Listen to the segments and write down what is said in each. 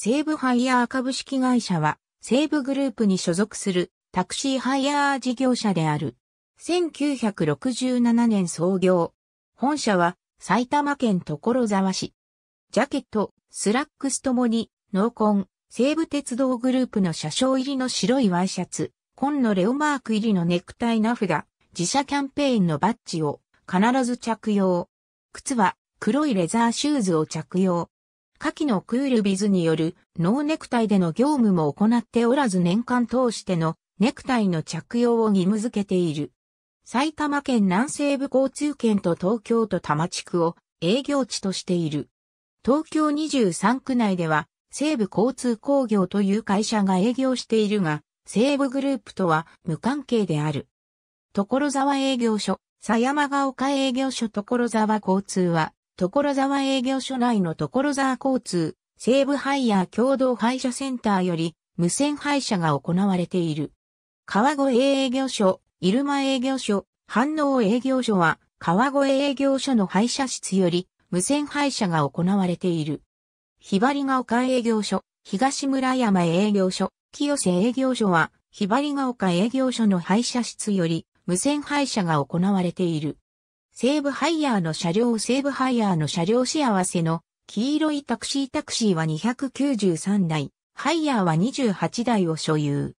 西武ハイヤー株式会社は、西武グループに所属するタクシーハイヤー事業者である。1967年創業。本社は埼玉県所沢市。ジャケット、スラックスともに、濃紺、西武鉄道グループの車掌入りの白いワイシャツ、紺のレオマーク入りのネクタイ名札、自社キャンペーンのバッジを必ず着用。靴は黒いレザーシューズを着用。下記のクールビズによるノーネクタイでの業務も行っておらず年間通してのネクタイの着用を義務付けている。埼玉県南西部交通圏と東京都多摩地区を営業地としている。東京23区内では西部交通工業という会社が営業しているが、西部グループとは無関係である。所沢営業所、狭山ヶ丘営業所所沢交通は、所沢営業所内の所沢交通、西部ハイヤー共同配車センターより無線配車が行われている。川越営業所、入間営業所、反応営業所は川越営業所の配車室より無線配車が行われている。ひばりが丘営業所、東村山営業所、清瀬営業所はひばりが丘営業所の配車室より無線配車が行われている。西武ハイヤーの車両西武ハイヤーの車両幸せの黄色いタクシータクシーは293台、ハイヤーは28台を所有。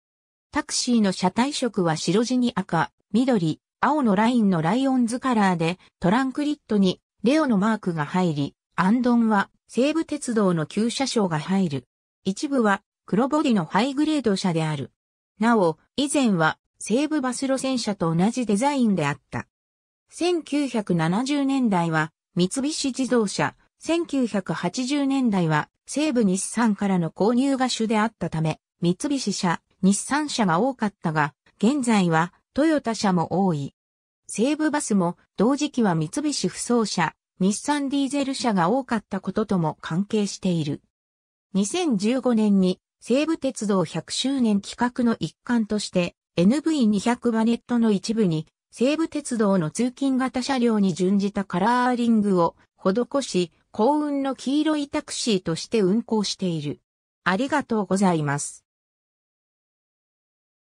タクシーの車体色は白地に赤、緑、青のラインのライオンズカラーで、トランクリットにレオのマークが入り、アンドンは西武鉄道の旧車掌が入る。一部は黒ボディのハイグレード車である。なお、以前は西武バス路線車と同じデザインであった。1970年代は三菱自動車、1980年代は西部日産からの購入が主であったため、三菱車、日産車が多かったが、現在はトヨタ車も多い。西部バスも同時期は三菱不走車、日産ディーゼル車が多かったこととも関係している。2015年に西武鉄道100周年企画の一環として NV200 バネットの一部に西武鉄道の通勤型車両に準じたカラーリングを施し、幸運の黄色いタクシーとして運行している。ありがとうございます。